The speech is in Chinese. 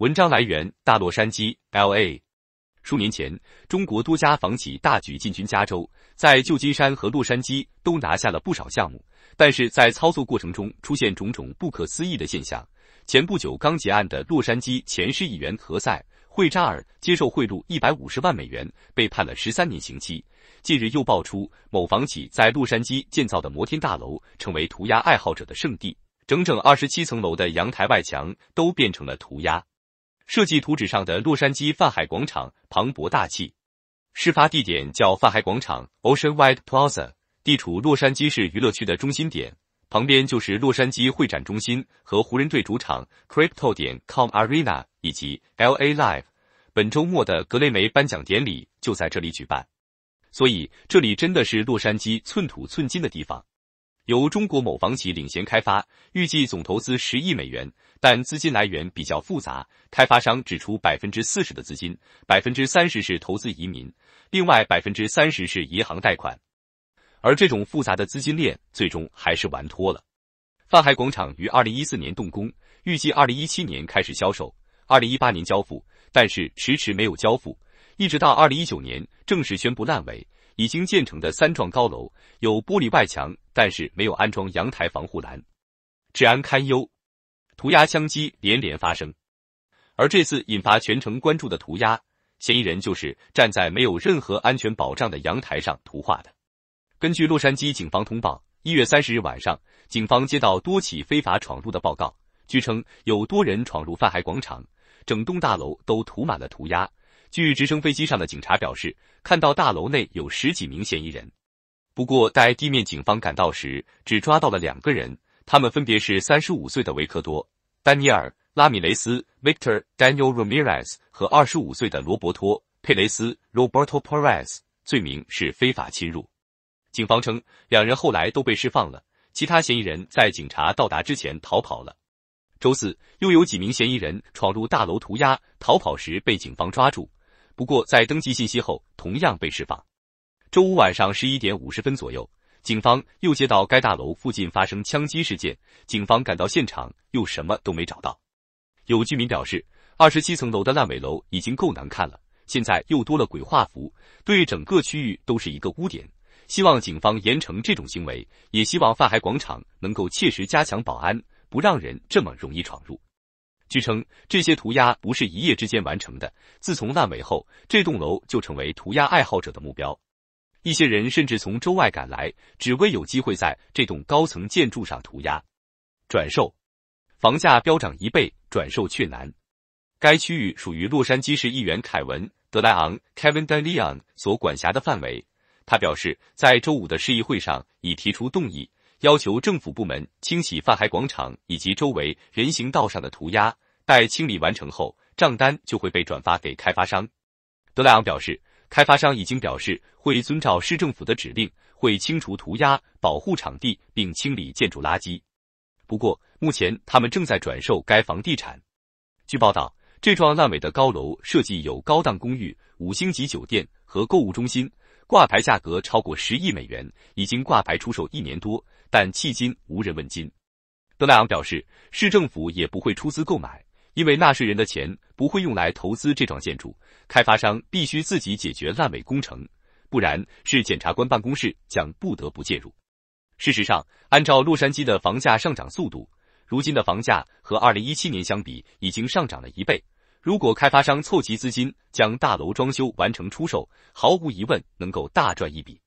文章来源：大洛杉矶 （LA）。数年前，中国多家房企大举进军加州，在旧金山和洛杉矶都拿下了不少项目，但是在操作过程中出现种种不可思议的现象。前不久刚结案的洛杉矶前市议员何塞·惠扎尔接受贿赂一百五十万美元，被判了十三年刑期。近日又爆出某房企在洛杉矶建造的摩天大楼成为涂鸦爱好者的圣地，整整二十七层楼的阳台外墙都变成了涂鸦。设计图纸上的洛杉矶泛海广场磅礴大气，事发地点叫泛海广场 Ocean Wide Plaza，地处洛杉矶市娱乐区的中心点，旁边就是洛杉矶会展中心和湖人队主场 Crypto 点 Com Arena，以及 L A Live。本周末的格雷梅颁奖典礼就在这里举办，所以这里真的是洛杉矶寸土寸金的地方。由中国某房企领衔开发，预计总投资十亿美元，但资金来源比较复杂。开发商只出百分之四十的资金，百分之三十是投资移民，另外百分之三十是银行贷款。而这种复杂的资金链最终还是完脱了。泛海广场于二零一四年动工，预计二零一七年开始销售，二零一八年交付，但是迟迟没有交付，一直到二零一九年正式宣布烂尾。已经建成的三幢高楼有玻璃外墙，但是没有安装阳台防护栏，治安堪忧。涂鸦枪击连连发生，而这次引发全城关注的涂鸦，嫌疑人就是站在没有任何安全保障的阳台上涂画的。根据洛杉矶警方通报，一月三十日晚上，警方接到多起非法闯入的报告，据称有多人闯入泛海广场，整栋大楼都涂满了涂鸦。据直升飞机上的警察表示，看到大楼内有十几名嫌疑人。不过，待地面警方赶到时，只抓到了两个人，他们分别是三十五岁的维克多·丹尼尔·拉米雷斯 （Victor Daniel Ramirez） 和二十五岁的罗伯托·佩雷斯 （Roberto Perez），罪名是非法侵入。警方称，两人后来都被释放了。其他嫌疑人在警察到达之前逃跑了。周四，又有几名嫌疑人闯入大楼涂鸦，逃跑时被警方抓住。不过，在登记信息后，同样被释放。周五晚上十一点五十分左右，警方又接到该大楼附近发生枪击事件，警方赶到现场又什么都没找到。有居民表示，二十七层楼的烂尾楼已经够难看了，现在又多了鬼画符，对整个区域都是一个污点。希望警方严惩这种行为，也希望泛海广场能够切实加强保安，不让人这么容易闯入。据称，这些涂鸦不是一夜之间完成的。自从烂尾后，这栋楼就成为涂鸦爱好者的目标。一些人甚至从州外赶来，只为有机会在这栋高层建筑上涂鸦。转售，房价飙涨一倍，转售却难。该区域属于洛杉矶市议员凯文·德莱昂 （Kevin De l i o n 所管辖的范围。他表示，在周五的市议会上已提出动议。要求政府部门清洗泛海广场以及周围人行道上的涂鸦。待清理完成后，账单就会被转发给开发商。德莱昂表示，开发商已经表示会遵照市政府的指令，会清除涂鸦、保护场地并清理建筑垃圾。不过，目前他们正在转售该房地产。据报道，这幢烂尾的高楼设计有高档公寓、五星级酒店和购物中心。挂牌价格超过十亿美元，已经挂牌出售一年多，但迄今无人问津。德奈昂表示，市政府也不会出资购买，因为纳税人的钱不会用来投资这幢建筑，开发商必须自己解决烂尾工程，不然是检察官办公室将不得不介入。事实上，按照洛杉矶的房价上涨速度，如今的房价和二零一七年相比已经上涨了一倍。如果开发商凑齐资金，将大楼装修完成出售，毫无疑问能够大赚一笔。